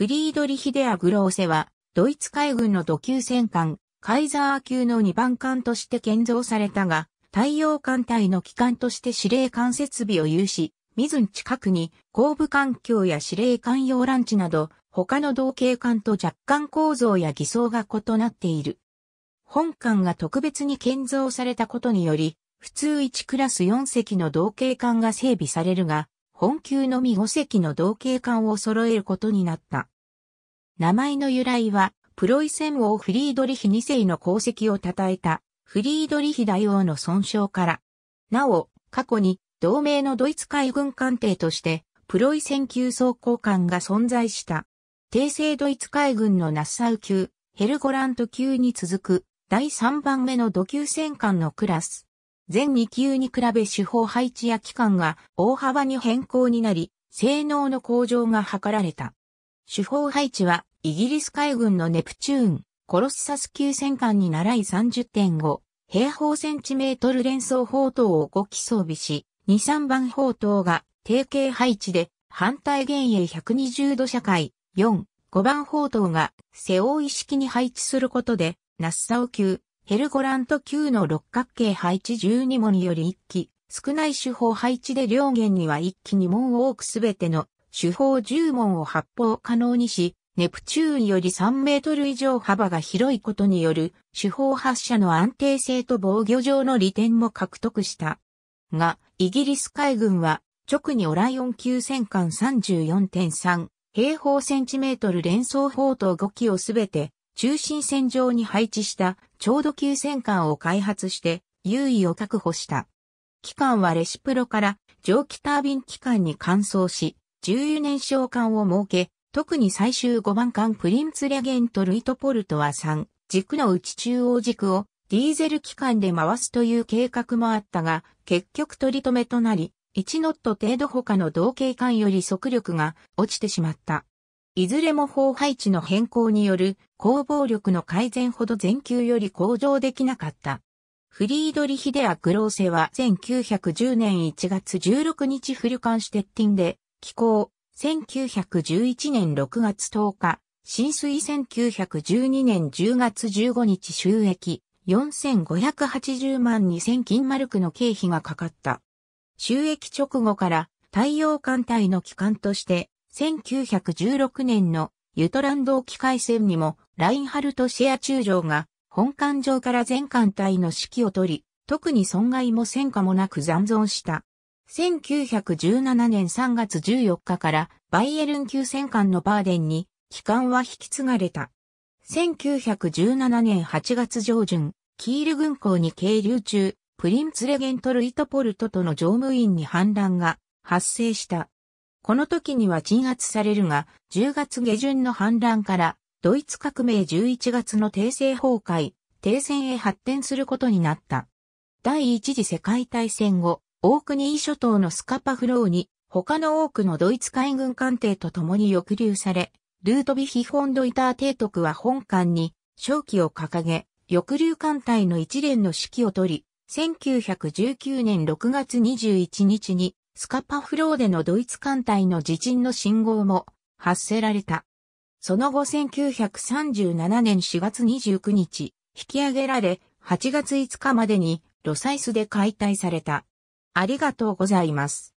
フリードリヒデア・グローセは、ドイツ海軍の土級戦艦、カイザー級の2番艦として建造されたが、太陽艦隊の機関として司令官設備を有し、ミズン近くに後部艦橋や司令官用ランチなど、他の同型艦と若干構造や偽装が異なっている。本艦が特別に建造されたことにより、普通1クラス4隻の同型艦が整備されるが、本級のみ5隻の同型艦を揃えることになった。名前の由来は、プロイセン王フリードリヒ2世の功績を称えた、フリードリヒ大王の損傷から。なお、過去に、同盟のドイツ海軍艦艇として、プロイセン級装甲艦が存在した。帝政ドイツ海軍のナッサウ級、ヘルゴラント級に続く、第3番目の土級戦艦のクラス。全2級に比べ手法配置や期間が大幅に変更になり、性能の向上が図られた。手法配置は、イギリス海軍のネプチューン、コロッサス級戦艦に習い30.5平方センチメートル連装砲塔を5機装備し、2、3番砲塔が定型配置で反対原影120度社会、4、5番砲塔が背負い式に配置することで、ナッサオ級、ヘルゴラント級の六角形配置12門より1機、少ない手法配置で両元には1機2門多くすべての手法10門を発砲可能にし、ネプチューンより3メートル以上幅が広いことによる手法発射の安定性と防御上の利点も獲得した。が、イギリス海軍は直にオライオン級戦艦34.3平方センチメートル連装砲と5機をすべて中心線上に配置した超度級戦艦を開発して優位を確保した。機関はレシプロから蒸気タービン機関に換装し、重油燃焼艦を設け、特に最終5番艦プリンツレゲント・ルイトポルトは3、軸の内中央軸をディーゼル機関で回すという計画もあったが、結局取り留めとなり、1ノット程度他の同型艦より速力が落ちてしまった。いずれも法配置の変更による攻防力の改善ほど前級より向上できなかった。フリードリヒデア・グローセは1910年1月16日フルカンシュテッティンで、寄港、1911年6月10日、浸水1912年10月15日収益、4580万2000金マルクの経費がかかった。収益直後から太陽艦隊の機関として1916年のユトランド沖海戦にもラインハルト・シェア中将が本艦上から全艦隊の指揮を取り、特に損害も戦果もなく残存した。1917年3月14日からバイエルン級戦艦のバーデンに機関は引き継がれた。1917年8月上旬、キール軍港に係留中、プリンツレゲントルイトポルトとの乗務員に反乱が発生した。この時には鎮圧されるが、10月下旬の反乱から、ドイツ革命11月の帝政崩壊、停戦へ発展することになった。第一次世界大戦後、大国伊諸島のスカパフローに、他の多くのドイツ海軍艦艇と共に抑留され、ルートビヒ・フォンド・イター提督は本艦に、正機を掲げ、抑留艦隊の一連の指揮を取り、1919年6月21日にスカパフローデのドイツ艦隊の自陣の信号も発せられた。その後1937年4月29日、引き上げられ、8月5日までにロサイスで解体された。ありがとうございます。